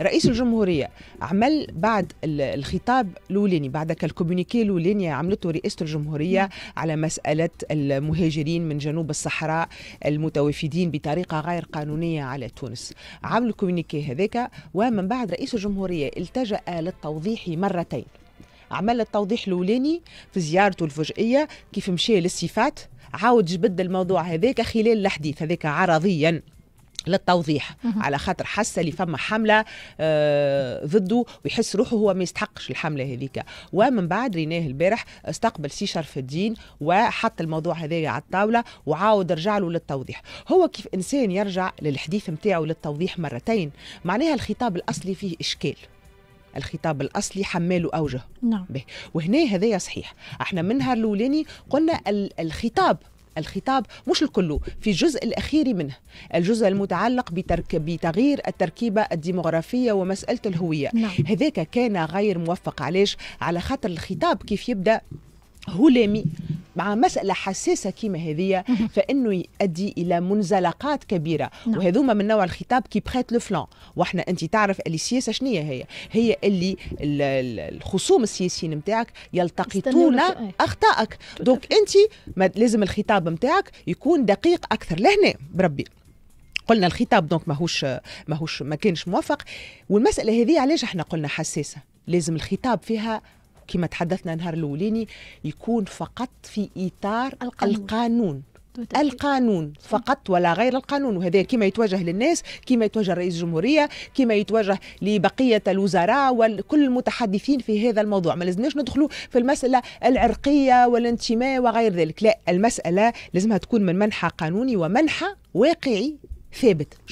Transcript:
رئيس الجمهوريه عمل بعد الخطاب الاولاني بعد الكوميونيكي الاولاني عملته رئاسه الجمهوريه على مساله المهاجرين من جنوب الصحراء المتوافدين بطريقه غير قانونيه على تونس عمل الكوميونيكي هذاك ومن بعد رئيس الجمهوريه التجا للتوضيح مرتين عمل التوضيح الاولاني في زيارته الفجئيه كيف مشى للصفات عاود جبد الموضوع هذاك خلال الحديث هذاك عرضيا للتوضيح على خاطر حس اللي فما حمله آه، ضده ويحس روحه هو ما يستحقش الحمله هذيك ومن بعد ريناه البارح استقبل سي شرف الدين وحط الموضوع هذايا على الطاوله وعاود رجع له للتوضيح هو كيف انسان يرجع للحديث متاعه للتوضيح مرتين معناها الخطاب الاصلي فيه اشكال الخطاب الاصلي حماله اوجه نعم به. وهنا هذايا صحيح احنا من نهار الاولاني قلنا الخطاب الخطاب مش الكل في الجزء الأخير منه الجزء المتعلق بترك بتغيير التركيبة الديمغرافية ومسألة الهوية نعم. هذاك كان غير موفق علاش على خاطر الخطاب كيف يبدأ هلامي مع مسألة حساسة كيما هذه فإنه يؤدي إلى منزلقات كبيرة نعم. وهذوما من نوع الخطاب كي بخيت لو وإحنا أنت تعرف اللي السياسة شنية هي هي اللي الخصوم السياسيين نتاعك يلتقطون أخطائك دونك أنت لازم الخطاب نتاعك يكون دقيق أكثر لهنا بربي قلنا الخطاب دونك ماهوش ماهوش ما كانش موفق والمساله هذه علاش احنا قلنا حساسه لازم الخطاب فيها كما تحدثنا نهار الاولاني يكون فقط في اطار القانون, القانون. القانون فقط ولا غير القانون وهذا كما يتوجه للناس كما يتوجه رئيس الجمهوريه كما يتوجه لبقيه الوزراء وكل المتحدثين في هذا الموضوع ما لازمناش ندخلوا في المساله العرقيه والانتماء وغير ذلك لا المساله لازمها تكون من منحى قانوني ومنحى واقعي ثابت